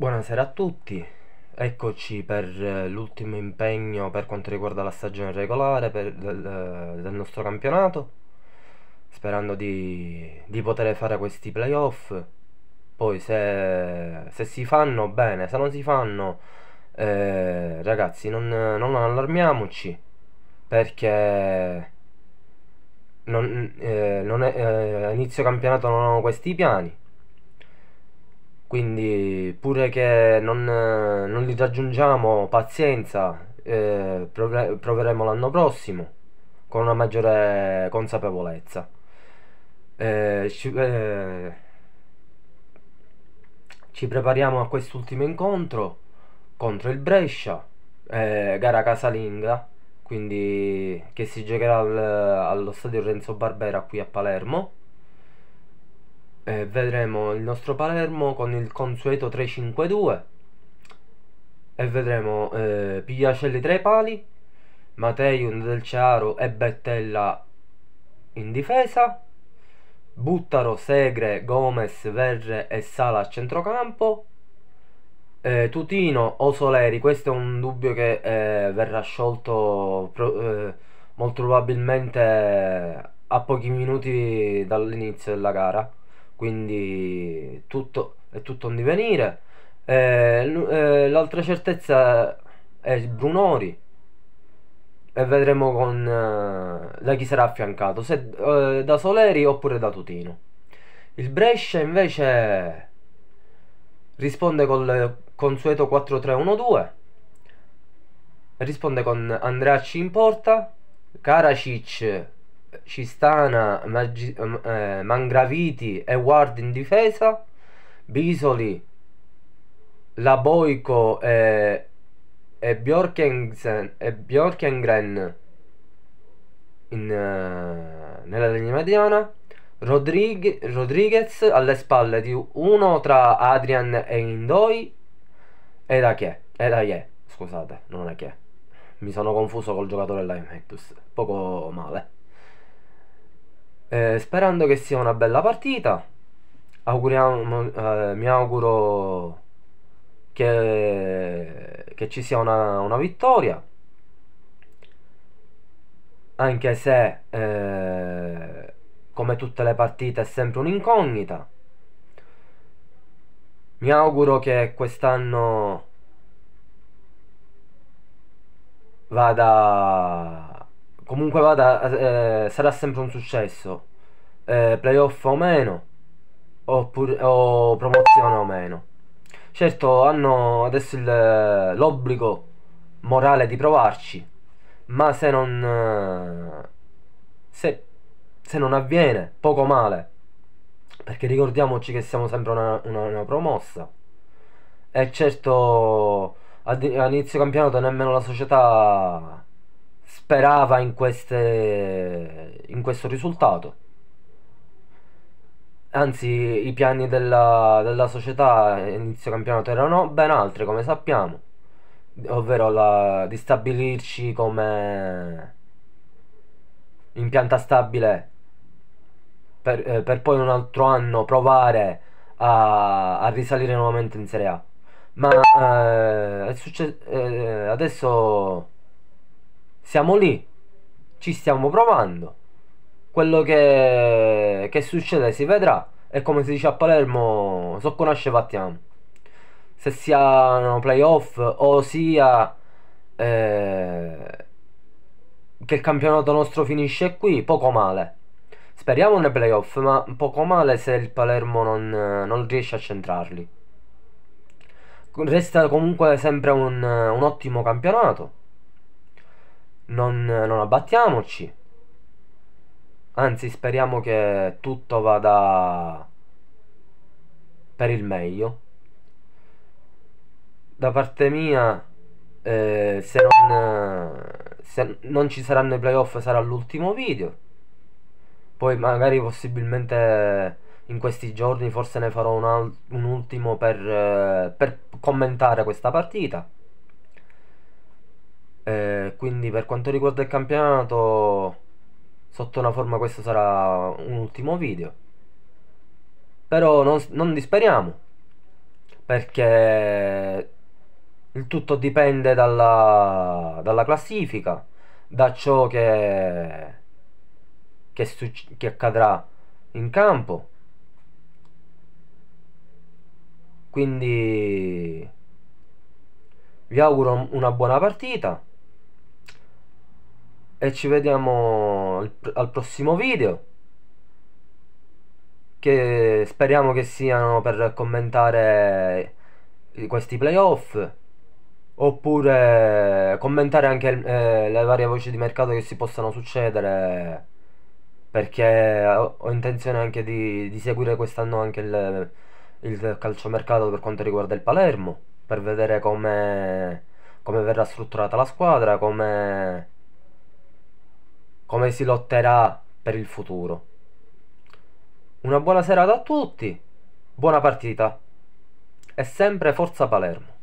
Buonasera a tutti, eccoci per eh, l'ultimo impegno per quanto riguarda la stagione regolare per, del, eh, del, nostro campionato sperando di, di poter fare questi playoff poi se, se, si fanno bene, se non si fanno eh, ragazzi non, non, allarmiamoci perché non, eh, non è, eh, inizio campionato non ho questi piani quindi pure che non, non li raggiungiamo pazienza eh, proveremo l'anno prossimo con una maggiore consapevolezza eh, ci, eh, ci, prepariamo a quest'ultimo incontro contro il Brescia eh, gara casalinga quindi che si giocherà al, allo stadio Renzo Barbera qui a Palermo eh, vedremo il nostro Palermo con il consueto 3-5-2 e vedremo eh, Pigliacelli tra i pali, Mateion del Ciaro e Bettella in difesa, Buttaro, Segre, Gomez, Verre e Sala a centrocampo, eh, Tutino o Soleri, questo è un dubbio che eh, verrà sciolto pro, eh, molto probabilmente a pochi minuti dall'inizio della gara quindi tutto, è tutto un divenire. Eh, eh l'altra certezza è Brunori e vedremo con, eh, da chi sarà affiancato, se eh, da Soleri oppure da Tutino. Il Brescia invece risponde col consueto 4-3-1-2, risponde con Andreacci in porta, Karacic Cistana, Maggi, eh, Mangraviti e Ward in difesa, Bisoli, Laboico e, e, e Bjorkengren in, eh, nella linea mediana, Rodrig Rodriguez alle spalle di uno tra Adrian e Indoi e da che? E da che? Scusate, non è che. Mi sono confuso col giocatore della Juventus. Poco male. Eh, sperando che sia una bella partita, auguriamo, eh, mi auguro che, che ci sia una, una vittoria anche se eh, come tutte le partite è sempre un'incognita. Mi auguro che quest'anno vada comunque vada, eh, sarà sempre un successo. Eh, playoff o meno, oppure, o promozione o meno. Certo, hanno adesso l'obbligo morale di provarci, ma se non... Se, se, non avviene, poco male. Perché ricordiamoci che siamo sempre una, una, una promossa. E certo, all'inizio campionato nemmeno la società sperava in, queste, in questo risultato anzi i piani della, della società inizio campionato erano ben altri come sappiamo ovvero la, di stabilirci come impianta stabile per, eh, per, poi un altro anno provare a, a risalire nuovamente in Serie A ma eh, eh, adesso siamo lì, ci stiamo provando. Quello che, che succede si vedrà. E come si dice a Palermo, so conosce battiamo. Se siano playoff o sia eh, che il campionato nostro finisce qui, poco male. Speriamo nei playoff, ma poco male se il Palermo non, non riesce a centrarli. Resta comunque sempre un, un ottimo campionato non, non abbattiamoci. Anzi, speriamo che tutto vada per il meglio. Da parte mia, eh, se, non, se non ci saranno i playoff sarà l'ultimo video. Poi magari possibilmente in questi giorni forse ne farò un, un ultimo per, eh, per commentare questa partita. Eh, quindi per quanto riguarda il campionato, sotto una forma questo sarà un ultimo video. Però non, non disperiamo, perché il tutto dipende dalla, dalla classifica, da ciò che, che, che accadrà in campo. Quindi vi auguro una buona partita e ci vediamo al prossimo video che speriamo che siano per commentare questi playoff oppure commentare anche eh, le varie voci di mercato che si possano succedere perché ho, ho intenzione anche di, di seguire quest'anno anche il, il calciomercato per quanto riguarda il Palermo per vedere come, come verrà strutturata la squadra come come si lotterà per il futuro. Una buona serata a tutti, buona partita e sempre Forza Palermo.